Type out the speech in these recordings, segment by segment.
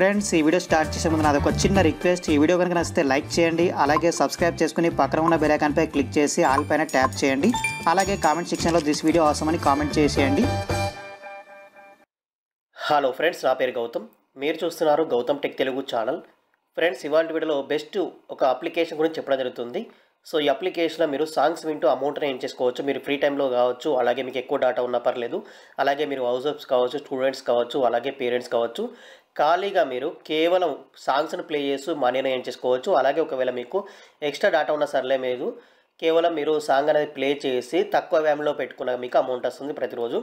friends ఈ video start చేసే ముందు నాది ఒక చిన్న రిక్వెస్ట్ ఈ వీడియో కనుక నచ్చితే లైక్ చేయండి అలాగే సబ్స్క్రైబ్ చేసుకుని పక్కన ఉన్న పై క్లిక్ చేసి ఆల్ పైన ట్యాప్ చేయండి అలాగే కామెంట్ సెక్షన్లో దిస్ వీడియో అవసరం అని కామెంట్ చేసేయండి హలో ఫ్రెండ్స్ నా పేరు గౌతమ్ మీరు చూస్తున్నారు Gautam tech Telugu channel friends ఇవాళ వీడియోలో బెస్ట్ ఒక అప్లికేషన్ గురించి చెప్పడం జరుగుతుంది సో ఈ అప్లికేషన్లో మీరు సాంగ్స్ వింటూ అమౌంట్ని ఏం చేసుకోవచ్చు మీరు ఫ్రీ టైంలో కావచ్చు అలాగే మీకు ఎక్కువ డాటా ఉన్నా పర్లేదు అలాగే మీరు హౌస్ హెల్ప్స్ కావచ్చు స్టూడెంట్స్ కావచ్చు అలాగే పేరెంట్స్ కావచ్చు ఖాళీగా మీరు కేవలం సాంగ్స్ని ప్లే చేస్తూ మనీని ఏం చేసుకోవచ్చు అలాగే ఒకవేళ మీకు ఎక్స్ట్రా డాటా ఉన్నా సర్లే మీరు కేవలం మీరు సాంగ్ అనేది ప్లే చేసి తక్కువ వ్యామ్లో పెట్టుకున్న మీకు అమౌంట్ వస్తుంది ప్రతిరోజు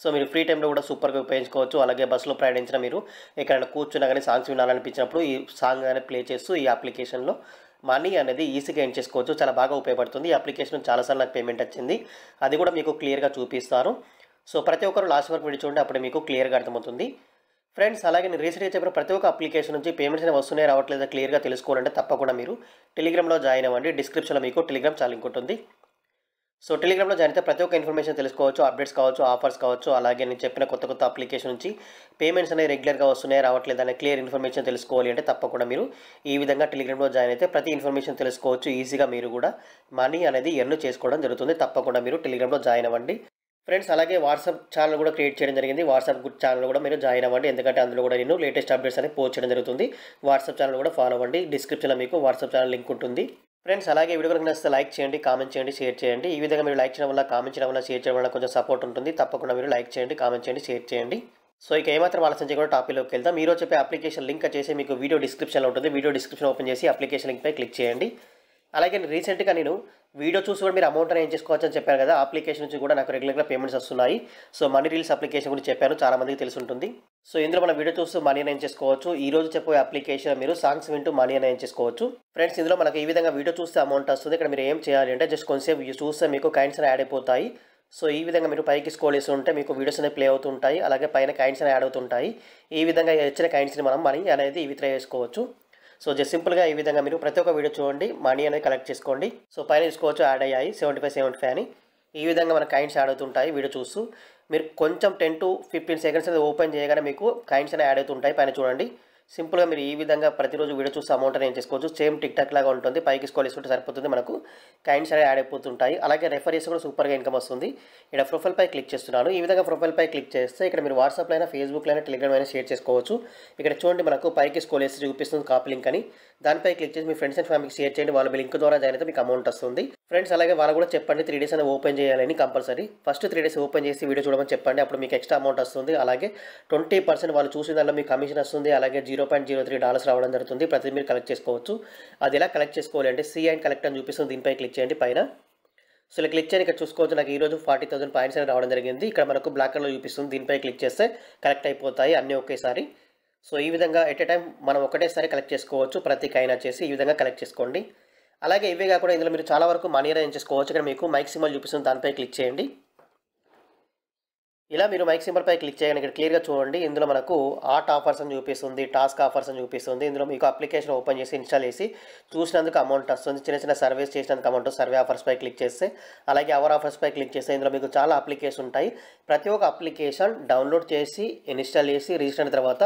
సో మీరు ఫ్రీ టైంలో కూడా సూపర్గా ఉపయోగించుకోవచ్చు అలాగే బస్సులో ప్రయాణించిన మీరు ఎక్కడైనా కూర్చున్నా కానీ సాంగ్స్ వినాలనిపించినప్పుడు ఈ సాంగ్ అనేది ప్లే చేస్తూ ఈ అప్లికేషన్లో మనీ అనేది ఈజీగా ఏం చేసుకోవచ్చు చాలా బాగా ఉపయోగపడుతుంది ఈ అప్లికేషన్ చాలాసార్లు నాకు పేమెంట్ వచ్చింది అది కూడా మీకు క్లియర్గా చూపిస్తారు సో ప్రతి ఒక్కరు లాస్ట్ వరకు వీడియో చూడండి అప్పుడు మీకు క్లియర్గా అర్థమవుతుంది ఫ్రెండ్స్ అలాగే నేను రీసెంట్గా చెప్పిన ప్రతి ఒక్క అప్లికేషన్ నుంచి పేమెంట్స్ అనేవి వస్తున్నాయి రావట్లేదా క్లియర్గా తెలుసుకోవాలంటే తప్పకుండా మీరు టెలిగ్రామ్లో జాయిన్ అవ్వండి డిస్క్రిప్షన్లో మీకు టెలిగ్రామ్ చాలా ఉంటుంది సో టెలిగ్రామ్లో జాయిన్ అయితే ప్రతి ఒక్క ఇన్ఫర్మేషన్ తెలుసుకోవచ్చు అప్డేట్స్ కావచ్చు ఆఫర్స్ కావచ్చు అలాగే నేను చెప్పిన కొత్త కొత్త అప్లికేషన్ నుంచి పేమెంట్స్ అనేవి రెగ్యులర్గా వస్తున్నాయి రావట్లేదు అనే క్లియర్ ఇన్ఫర్మేషన్ తెలుసుకోవాలి అంటే తప్పకుండా మీరు ఈ విధంగా టెలిగ్రామ్లో జాయిన్ అయితే ప్రతి ఇన్ఫర్మేషన్ తెలుసుకోవచ్చు ఈజీగా మీరు కూడా మనీ అనేది ఎర్న్ చేసుకోవడం జరుగుతుంది తప్పకుండా మీరు టెలిగ్రామ్లో జాయిన్ అవ్వండి ఫ్రెండ్స్ అలాగే వాట్సాప్ ఛానల్ కూడా క్రియేట్ చేయడం జరిగింది వాట్సాప్ ఛానల్ కూడా మీరు జాయిన్ అవ్వండి ఎందుకంటే అందులో కూడా నేను లేటెస్ట్ అప్డేట్స్ అనేది పోస్ట్ చేయడం జరుగుతుంది వాట్సాప్ ఛానల్ కూడా ఫాలో అవ్వండి డిస్క్రిప్షన్లో మీకు వాట్సాప్ ఛానల్ లింక్ ఉంటుంది ఫ్రెండ్స్ అలాగే వీడియో కనుక నచ్చితే లైక్ చేయండి కామెంట్ చేయండి షేర్ చేయండి ఈ విధంగా మీరు లైక్ చేయడం వల్ల కామెంట్ చేయడం వల్ల షేర్ చేయడం వల్ల కొంచెం సపోర్ట్ ఉంటుంది తప్పకుండా మీరు లైక్ చేయండి కామెంట్ చేయండి షేర్ చేయండి సో ఇక ఏమాత్రం ఆలోచన చేయకుండా టాపిక్లోకి వెళ్తాం మీరు చెప్పే అప్లికేషన్ లింక్ చేసి మీకు వీడియో డిస్క్రిప్షన్లో ఉంటుంది వీడియో డిస్క్రిప్షన్ ఓపెన్ చేసి అప్లికేషన్ లింక్పై క్లిక్ చేయండి అలాగే రీసెంట్గా నేను వీడియో చూసి కూడా మీరు అమౌంట్ అనేది చేసుకోవచ్చు అని చెప్పాను కదా అప్లికేషన్ నుంచి కూడా నాకు రెగ్యులర్గా పేమెంట్స్ వస్తున్నాయి సో మనీ రీల్స్ అప్లికేషన్ గురించి చెప్పాను చాలామందికి తెలిసి ఉంటుంది సో ఇందులో మనం వీడియో చూస్తూ మనీ అనేది చేసుకోవచ్చు ఈ రోజు చెప్పే అప్లికేషన్ మీరు సాంగ్స్ వింటూ మనీ ఏం చేసుకోవచ్చు ఫ్రెండ్స్ ఇందులో మనకు ఈ విధంగా వీడియో చూస్తే అమౌంట్ వస్తుంది ఇక్కడ మీరు ఏం చేయాలి అంటే జస్ట్ కొంచెంసేపు చూస్తే మీకు కైండ్స్ యాడ్ అయిపోతాయి సో ఈ విధంగా మీరు పైకి స్కోల్ చేసి ఉంటే మీకు వీడియోస్ అనేవి ప్లే అవుతుంటాయి అలాగే పైన కైండ్స్ అనేవి యాడ్ అవుతుంటాయి ఈ విధంగా ఇచ్చిన కైండ్స్ని మనం మనీ అనేది విత్డ్రా చేసుకోవచ్చు సో జస్ట్ సింపుల్గా ఈ విధంగా మీరు ప్రతి ఒక్క వీడియో చూడండి మనీ అనేది కలెక్ట్ చేసుకోండి సో పైన తీసుకోవచ్చు యాడ్ అయ్యాయి సెవెంటీ ఫైవ్ సెవెంటీ అని ఈ విధంగా మన కైండ్స్ యాడ్ అవుతుంటాయి వీడియో చూస్తూ మీరు కొంచెం టెన్ టు ఫిఫ్టీన్ సెకండ్స్ అనేది ఓపెన్ చేయగానే మీకు కైండ్స్ అనేవి యాడ్ అవుతుంటాయి పైన చూడండి సింపుల్గా మీరు ఈ విధంగా ప్రతిరోజు వీడియో చూసి అమౌంట్ అనేది చేసుకోవచ్చు సేమ్ టిక్ టాక్ లాగా ఉంటుంది పైకి స్కోల్ చేసుకుంటే సరిపోతుంది మనకు కైండ్స్ అనేవి యాడ్ అయిపోతుంటాయి అలాగే రెఫర్ చేసి కూడా సూపర్గా ఇన్కమ్ వస్తుంది ఇక్కడ ప్రొఫైల్పై క్లిక్ చేస్తున్నాను ఈ విధంగా ప్రొఫైల్పై క్లిక్ చేస్తే ఇక్కడ మీరు వాట్సాప్లో అయినా ఫేస్బుక్లో అయినా టెలిగ్రామ్ అయినా షేర్ చేసుకోవచ్చు ఇక్కడ చూడండి మనకు పైకి స్కోల్ చేసి చూపిస్తుంది కాపీ లింక్ అని దానిపై క్లిక్ చేసి మీ ఫ్రెండ్స్ అండ్ ఫ్యామిలీకి షేర్ చేయండి వాళ్ళ లింక్ ద్వారా జాయిన్ అయితే మీకు అమౌంట్ వస్తుంది ఫ్రెండ్స్ అలాగే వాళ్ళు కూడా చెప్పండి త్రీ డేస్ అయినా ఓపెన్ చేయాలని compulsory first three days open చేసి వీడియో చూడమని చెప్పండి అప్పుడు మీకు ఎక్స్ట్రా అమౌంట్ వస్తుంది అలాగే ట్వంటీ పర్సెంట్ వాళ్ళు చూసిన దానిలో మీకు కమిషన్ వస్తుంది అలాగే zero point zero three dollars రావడం జరుగుతుంది ప్రతి మీరు కలెక్ట్ చేసుకోవచ్చు అది ఎలా కలెక్ట్ చేసుకోవాలి అంటే సి అండ్ కలెక్ట్ అని చూపిస్తుంది దీనిపై క్లిక్ చేయండి పైన సో ఇలా క్లిక్ చేయని ఇక్కడ చూసుకోవచ్చు నాకు ఈరోజు ఫార్టీ థౌసండ్ పాయింట్స్ అనేది రావడం జరిగింది ఇక్కడ మనకు బ్లాక్ కలర్లో చూపిస్తుంది దీనిపై క్లిక్ చేస్తే కలెక్ట్ అయిపోతాయి అన్నీ ఒకేసారి సో ఈ విధంగా ఎట్ ఎ టైం మనం ఒకటేసారి కలెక్ట్ చేసుకోవచ్చు ప్రతి కైనా చేసి ఈ విధంగా కలెక్ట్ చేసుకోండి అలాగే ఇవే కాకుండా ఇందులో మీరు చాలా వరకు మనీ అరేంజ్ చేసుకోవచ్చు ఇక్కడ మీకు మైక్ సిమ్మల్ చూపిస్తుంది దానిపై క్లిక్ చేయండి ఇలా మీరు మైక్ పై క్లిక్ చేయగానే ఇక్కడ క్లియర్గా చూడండి ఇందులో మనకు ఆర్ట్ ఆఫర్స్ అని చూపిస్తుంది టాస్క్ ఆఫర్స్ అని చూపిస్తుంది ఇందులో మీకు అప్లికేషన్ ఓపెన్ చేసి ఇన్స్టాల్ చేసి చూసినందుకు అమౌంట్ వస్తుంది చిన్న చిన్న సర్వీస్ చేసినందుకు అమౌంట్ సర్వే ఆఫర్స్ పై క్లిక్ చేస్తే అలాగే అవర్ ఆఫర్స్ పై క్లిక్ చేస్తే ఇందులో మీకు చాలా అప్లికేషన్ ఉంటాయి ప్రతి ఒక్క అప్లికేషన్ డౌన్లోడ్ చేసి ఇన్స్టాల్ చేసి రిజిస్టర్ అయిన తర్వాత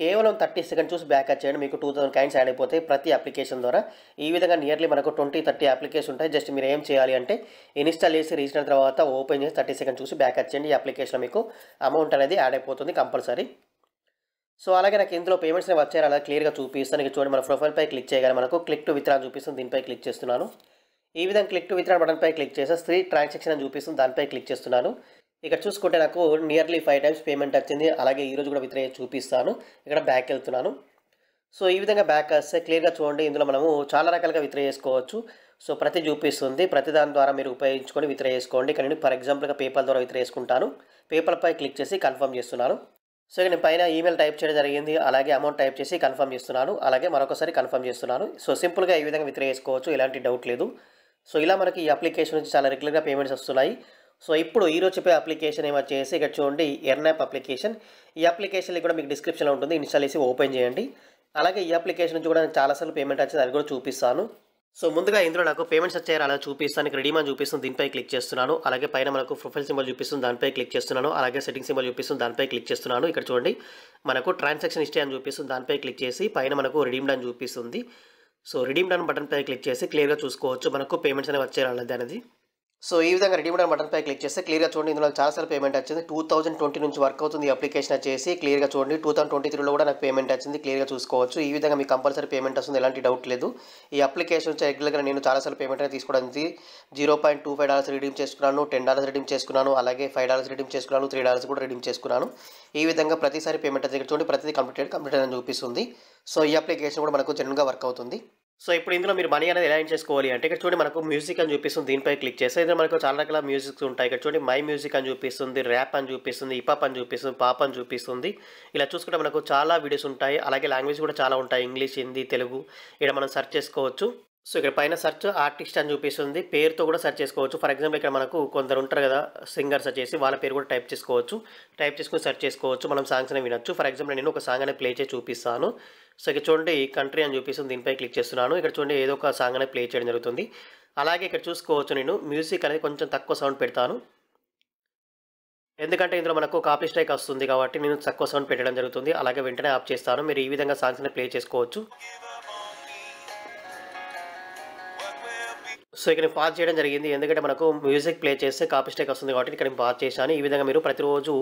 కేవలం థర్టీ సెకండ్ చూసి బ్యాక్ చేయండి మీకు టూ థౌసండ్ క్యాన్స్ యాడ్ అయిపోతాయి ప్రతి అప్లికేషన్ ద్వారా ఈ విధంగా నియర్లీ మనకు ట్వంటీ థర్టీ అప్లికేషన్ ఉంటాయి జస్ట్ మీరు ఏం చేయాలి అంటే ఇన్స్టాల్ చేసి రీసిన తర్వాత ఓపెన్ చేసి థర్టీ సెకండ్ చూసి బ్యాక్ చేయండి ఈ అప్లికేషన్ మీకు అమౌంట్ అనేది యాడ్ అయిపోతుంది కంపల్సరీ సో అలాగే నాకు ఇందులో పేమెంట్స్ వచ్చారు అలా క్లియర్గా చూపిస్తాను ఇక చూడండి మన ప్రొఫైల్పై క్లిక్ చేయగానే మనకు క్లిక్ టు విత్డ్రా చూపిస్తుంది దీనిపై క్లిక్ చేస్తున్నాను ఈ విధంగా క్లిక్ టు విత్డ్రా బటన్పై క్లిక్ చేస్తే స్త్రీ ట్రాన్సాక్షన్ అని చూపిస్తుంది దానిపై క్లిక్ చేస్తున్నాను ఇక్కడ చూసుకుంటే నాకు నియర్లీ ఫైవ్ టైమ్స్ పేమెంట్ వచ్చింది అలాగే ఈరోజు కూడా విత్రయ చూపిస్తాను ఇక్కడ బ్యాక్ వెళ్తున్నాను సో ఈ విధంగా బ్యాక్ వస్తే క్లియర్గా చూడండి ఇందులో మనము చాలా రకాలుగా విత్ర చేసుకోవచ్చు సో ప్రతి చూపిస్తుంది ప్రతి దాని ద్వారా మీరు ఉపయోగించుకొని విత్ర చేసుకోండి ఇక్కడ నేను ఫర్ ఎగ్జాంపుల్గా పేపర్ ద్వారా విత్ర చేసుకుంటాను పేపర్పై క్లిక్ చేసి కన్ఫర్మ్ చేస్తున్నాను సో నేను పైన ఈమెయిల్ టైప్ చేయడం జరిగింది అలాగే అమౌంట్ టైప్ చేసి కన్ఫర్మ్ చేస్తున్నాను అలాగే మరొకసారి కన్ఫర్మ్ చేస్తున్నాను సో సింపుల్గా ఈ విధంగా విత్ర చేసుకోవచ్చు ఎలాంటి డౌట్ లేదు సో ఇలా మనకి ఈ అప్లికేషన్ నుంచి చాలా రెగ్యులర్గా పేమెంట్స్ వస్తున్నాయి సో ఇప్పుడు ఈరోజు చెప్పే అప్లికేషన్ ఏమొచ్చేసి ఇక్కడ చూడండి ఎర్నాప్ అప్లికేషన్ ఈ అప్లికేషన్ కూడా మీకు డిస్క్రిప్షన్లో ఉంటుంది ఇన్స్టాల్ చేసి ఓపెన్ చేయండి అలాగే ఈ అప్లికేషన్ నుంచి కూడా నేను చాలాసార్లు పేమెంట్ వచ్చింది అది కూడా చూపిస్తాను సో ముందుగా ఇందులో నాకు పేమెంట్స్ వచ్చాయో అలా చూపిస్తాను రెడీ అని చూపిస్తుంది దీనిపై క్లిక్ చేస్తున్నాను అలాగే పైన మనకు ప్రొఫైల్ సింబల్ చూపిస్తుంది దానిపై క్లిక్ చేస్తున్నాను అలాగే సెట్టింగ్ సింబల్ చూపిస్తుంది దానిపై క్లిక్ చేస్తున్నాను ఇక్కడ చూడండి మనకు ట్రాన్సాక్షన్ హిస్టరీ అని చూపిస్తుంది దానిపై క్లిక్ చేసి పైన మనకు రెడీమ్డ్ అని చూపిస్తుంది సో రెడీమ్ బటన్ బటన్పై క్లిక్ చేసి క్లియర్గా చూసుకోవచ్చు మనకు పేమెంట్స్ అనేవి వచ్చేయాలి అనేది సో ఈ విధంగా రెడీ బటన్ బటన్పై క్లిక్ చేస్తే క్లియర్గా చూడండి ఇందులో చాలాసార్లు పేమెంట్ వచ్చింది టూ థౌసండ్ ట్వంటీ నుంచి వర్క్ అవుతుంది అప్లికేషన్ వచ్చేసి క్లియర్గా చూడండి టూ థౌసండ్ ట్వంటీ త్రీలో కూడా నాకు పేమెంట్ వచ్చింది క్లియర్గా చూసుకోవచ్చు ఈ విధంగా మీకు కంపల్సరీ పేమెంట్ వస్తుంది ఎలాంటి డౌట్ లేదు ఈ అప్లికేషన్ వచ్చి రెగ్యులర్గా నేను చాలాసార్లు పేమెంట్ అనేది తీసుకోవడానికి zero point two five dollars redeem చేసుకున్నాను టెన్ డాలర్స్ రిడీమ్ చేసుకున్నాను అలాగే ఫైవ్ డాలర్స్ రిడీమ్ చేసుకున్నాను త్రీ డాలర్స్ కూడా రిడీమ్ చేసుకున్నాను ఈ విధంగా ప్రతిసారి పేమెంట్ దగ్గర చూడండి ప్రతిదీ కంప్లీటెడ్ కంప్లీట్ అని చూపిస్తుంది సో ఈ అప్లికేషన్ కూడా మనకు జనరల్గా వర్క్ అవుతుంది సో ఇప్పుడు ఇందులో మీరు మనీ అనేది ఎలా చేసుకోవాలి అంటే ఇక్కడ చూడండి మనకు మ్యూజిక్ అని చూపిస్తుంది దీనిపై క్లిక్ చేస్తే ఇందులో మనకు చాలా రకాల మ్యూజిక్స్ ఉంటాయి ఇక్కడ చూడండి మై మ్యూజిక్ అని చూపిస్తుంది ర్యాప్ అని చూపిస్తుంది ఇపాప్ అని చూపిస్తుంది పాప్ అని చూపిస్తుంది ఇలా చూసుకుంటే మనకు చాలా వీడియోస్ ఉంటాయి అలాగే లాంగ్వేజ్ కూడా చాలా ఉంటాయి ఇంగ్లీష్ హిందీ తెలుగు ఇక్కడ మనం సెర్చ్ చేసుకోవచ్చు సో ఇక్కడ పైన సర్చ్ ఆర్టిస్ట్ అని చూపిస్తుంది పేరుతో కూడా సర్చ్ చేసుకోవచ్చు ఫర్ ఎగ్జాంపుల్ ఇక్కడ మనకు కొందరు ఉంటారు కదా సింగర్స్ వచ్చేసి వాళ్ళ పేరు కూడా టైప్ చేసుకోవచ్చు టైప్ చేసుకుని సర్చ్ చేసుకోవచ్చు మనం సాంగ్స్ అనేవి వినొచ్చు ఫర్ ఎగ్జాంపుల్ నేను ఒక సాంగ్ అనే ప్లే చేసి చూపిస్తాను సో ఇక్కడ చూడండి కంట్రీ అని చూపిస్తుంది దీనిపై క్లిక్ చేస్తున్నాను ఇక్కడ చూడండి ఏదో ఒక సాంగ్ అనే ప్లే చేయడం జరుగుతుంది అలాగే ఇక్కడ చూసుకోవచ్చు నేను మ్యూజిక్ అనేది కొంచెం తక్కువ సౌండ్ పెడతాను ఎందుకంటే ఇందులో మనకు కాపీ స్ట్రైక్ వస్తుంది కాబట్టి నేను తక్కువ సౌండ్ పెట్టడం జరుగుతుంది అలాగే వెంటనే ఆఫ్ చేస్తాను మీరు ఈ విధంగా సాంగ్స్ని ప్లే చేసుకోవచ్చు సో ఇక్కడ నేను పాజ్ చేయడం జరిగింది ఎందుకంటే మనకు మ్యూజిక్ ప్లే చేస్తే కాపీ స్టేక్ వస్తుంది కాబట్టి ఇక్కడ నేను పాజ్ చేశాను ఈ విధంగా మీరు ప్రతిరోజు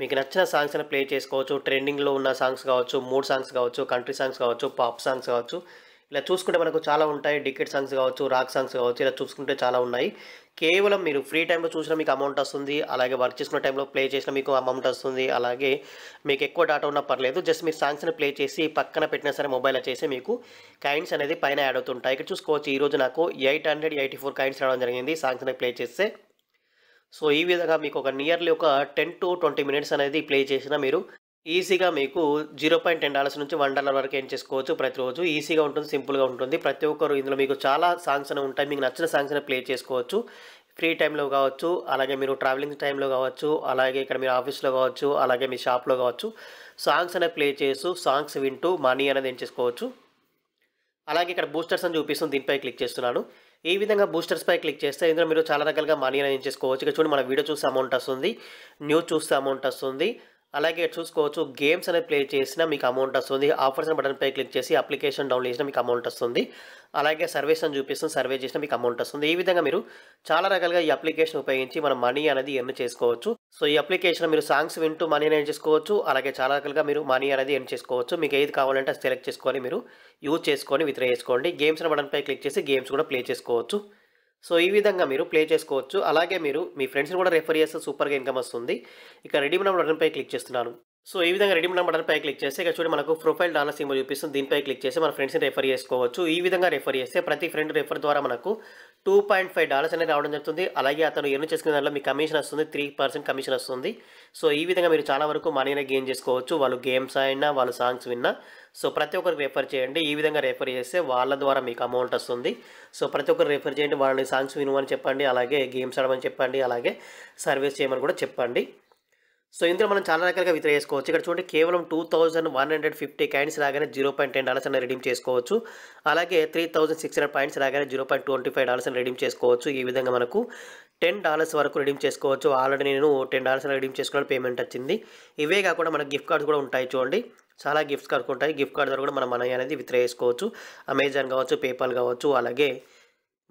మీకు నచ్చిన సాంగ్స్ అని ప్లే చేసుకోవచ్చు ట్రెండింగ్లో ఉన్న సాంగ్స్ కావచ్చు మూడ్ సాంగ్స్ కావచ్చు కంట్రీ సాంగ్స్ కావచ్చు పాప్ సాంగ్స్ కావచ్చు ఇలా చూసుకుంటే మనకు చాలా ఉంటాయి డికెట్ సాంగ్స్ కావచ్చు రాక్ సాంగ్స్ కావచ్చు ఇలా చూసుకుంటే చాలా ఉన్నాయి కేవలం మీరు ఫ్రీ టైంలో చూసినా మీకు అమౌంట్ వస్తుంది అలాగే వర్క్ చేసిన టైంలో ప్లే చేసినా మీకు అమౌంట్ వస్తుంది అలాగే మీకు ఎక్కువ డాటా ఉన్నా పర్లేదు జస్ట్ మీరు సాంగ్స్ని ప్లే చేసి పక్కన పెట్టినా సరే మొబైల్ చేసి మీకు కాయిన్స్ అనేది పైన యాడ్ అవుతుంటాయి ఇక్కడ చూసుకోవచ్చు ఈరోజు నాకు eight hundred eighty four coins రావడం జరిగింది సాంగ్స్ని ప్లే చేస్తే సో ఈ విధంగా మీకు ఒక నియర్లీ ఒక టెన్ టు ట్వంటీ మినిట్స్ అనేది ప్లే చేసినా మీరు ఈజీగా మీకు జీరో పాయింట్ టెన్ డాలర్స్ నుంచి వన్ డాలర్ వరకు ఏం చేసుకోవచ్చు ప్రతిరోజు ఈజీగా ఉంటుంది సింపుల్గా ఉంటుంది ప్రతి ఒక్కరు ఇందులో మీకు చాలా సాంగ్స్ అనేవి ఉంటాయి మీకు నచ్చిన సాంగ్స్ ప్లే చేసుకోవచ్చు ఫ్రీ టైంలో కావచ్చు అలాగే మీరు ట్రావెలింగ్ టైంలో కావచ్చు అలాగే ఇక్కడ మీరు ఆఫీస్లో కావచ్చు అలాగే మీ షాప్లో కావచ్చు సాంగ్స్ అనేవి ప్లే చేస్తూ సాంగ్స్ వింటూ మనీ అనేది ఏం చేసుకోవచ్చు అలాగే ఇక్కడ బూస్టర్స్ అని చూపిస్తుంది దీనిపై క్లిక్ చేస్తున్నాను ఈ విధంగా బూస్టర్స్పై క్లిక్ చేస్తే ఇందులో మీరు చాలా రకాలుగా మనీ అనేది ఏం చేసుకోవచ్చు ఇక్కడ చూడండి మన వీడియో చూస్తే అమౌంట్ వస్తుంది న్యూస్ చూస్తే అమౌంట్ వస్తుంది అలాగే చూసుకోవచ్చు గేమ్స్ అనేది ప్లే చేసినా మీకు అమౌంట్ వస్తుంది ఆఫర్స్ బటన్పై క్లిక్ చేసి అప్లికేషన్ డౌన్లోడ్ చేసినా మీకు అమౌంట్ వస్తుంది అలాగే సర్వీస్ అని చూపిస్తుంది సర్వే చేసినా మీకు అమౌంట్ వస్తుంది ఈ విధంగా మీరు చాలా రకాలుగా ఈ అప్లికేషన్ ఉపయోగించి మనం మనీ అనేది ఎర్న్ చేసుకోవచ్చు సో ఈ అప్లికేషన్ మీరు సాంగ్స్ వింటూ మనీ ఎర్న్ చేసుకోవచ్చు అలాగే చాలా రకాలుగా మీరు మనీ అనేది ఎర్న్ చేసుకోవచ్చు మీకు ఏది కావాలంటే సెలెక్ట్ చేసుకొని మీరు యూజ్ చేసుకొని విత్డ్రా చేసుకోండి గేమ్స్ బటన్పై క్లిక్ చేసి గేమ్స్ కూడా ప్లే చేసుకోవచ్చు సో ఈ విధంగా మీరు ప్లే చేసుకోవచ్చు అలాగే మీరు మీ ఫ్రెండ్స్ని కూడా రెఫర్ చేస్తే సూపర్గా ఇన్కమ్ వస్తుంది ఇక రెడీమ్ నెంబర్ బటన్పై క్లిక్ చేస్తున్నాను సో ఈ విధంగా రెడీమ్ నెంబర్ బటన్పై క్లిక్ చేస్తే ఇక్కడ చూడండి మనకు ప్రొఫైల్ డాలర్ సింబల్ చూపిస్తుంది దీనిపై క్లిక్ చేసి మన ఫ్రెండ్స్ని రెఫర్ చేసుకోవచ్చు ఈ విధంగా రెఫర్ చేస్తే ప్రతి ఫ్రెండ్ రెఫర్ ద్వారా మనకు టూ పాయింట్ ఫైవ్ డాలర్స్ అనేది రావడం జరుగుతుంది అలాగే అతను ఎన్ని చేసుకునే దాంట్లో మీకు కమిషన్ వస్తుంది త్రీ పర్సెంట్ కమిషన్ వస్తుంది సో ఈ విధంగా మీరు చాలా వరకు మనీనే గెయిన్ చేసుకోవచ్చు వాళ్ళు గేమ్స్ అయినా వాళ్ళు సాంగ్స్ విన్నా సో ప్రతి ఒక్కరికి రెఫర్ చేయండి ఈ విధంగా రెఫర్ చేస్తే వాళ్ళ ద్వారా మీకు అమౌంట్ వస్తుంది సో ప్రతి ఒక్కరు రెఫర్ చేయండి వాళ్ళని సాంగ్స్ వినమని చెప్పండి అలాగే గేమ్స్ ఆడమని చెప్పండి అలాగే సర్వీస్ చేయమని కూడా చెప్పండి సో ఇందులో మనం చాలా రకాలుగా విత్ర చేసుకోవచ్చు ఇక్కడ చూడండి కేవలం two thousand one hundred fifty coins లాగానే జీరో పాయింట్ టెన్ డాలర్స్ అని రెడీమ్ చేసుకోవచ్చు అలాగే three thousand six hundred points లాగానే zero point twenty five dollars అని రెడీమ్ చేసుకోవచ్చు ఈ విధంగా మనకు టెన్ డాలర్స్ వరకు రెడీమ్ చేసుకోవచ్చు ఆల్రెడీ నేను టెన్ డాలర్స్ రెడీమ్ చేసుకున్న పేమెంట్ వచ్చింది ఇవే కాకుండా మనకు గిఫ్ట్ కార్డ్స్ కూడా ఉంటాయి చూడండి చాలా గిఫ్ట్స్ కార్డ్స్ ఉంటాయి గిఫ్ట్ కార్డ్ ద్వారా కూడా మన మనీ అనేది విత్ర చేసుకోవచ్చు అమెజాన్ కావచ్చు పేపాల్ కావచ్చు అలాగే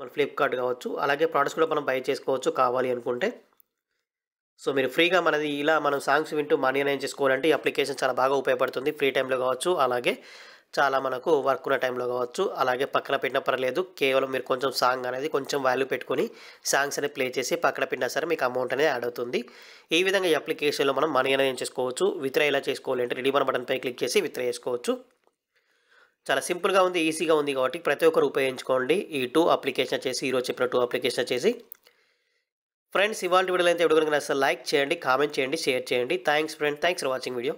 మన ఫ్లిప్కార్ట్ కావచ్చు అలాగే ప్రోడక్ట్స్ కూడా మనం బై చేసుకోవచ్చు కావాలి అనుకుంటే సో మీరు ఫ్రీగా మనది ఇలా మనం సాంగ్స్ వింటూ మనీ అర్న్ చేసుకోవాలంటే ఈ అప్లికేషన్ చాలా బాగా ఉపయోగపడుతుంది ఫ్రీ టైంలో కావచ్చు అలాగే చాలా మనకు వర్క్ ఉన్న టైంలో కావచ్చు అలాగే పక్కన పెట్టిన పర్లేదు కేవలం మీరు కొంచెం సాంగ్ అనేది కొంచెం వాల్యూ పెట్టుకొని సాంగ్స్ అనేది ప్లే చేసి పక్కన పెట్టినా సరే మీకు అమౌంట్ అనేది యాడ్ అవుతుంది ఈ విధంగా ఈ అప్లికేషన్లో మనం మనీ అనేది చేసుకోవచ్చు విత్రా ఎలా చేసుకోవాలంటే మన బటన్పై క్లిక్ చేసి విత్రా చేసుకోవచ్చు చాలా సింపుల్గా ఉంది ఈజీగా ఉంది కాబట్టి ప్రతి ఒక్కరు ఉపయోగించుకోండి ఈ టూ అప్లికేషన్ చేసి ఈరోజు చెప్పిన టూ అప్లికేషన్ చేసి ఫ్రెండ్స్ ఇవాళ వీడియోలో అయితే ఎవరు కనుక లైక్ చేయండి కామెంట్ చేయండి షేర్ చేయండి thanks friend thanks for watching video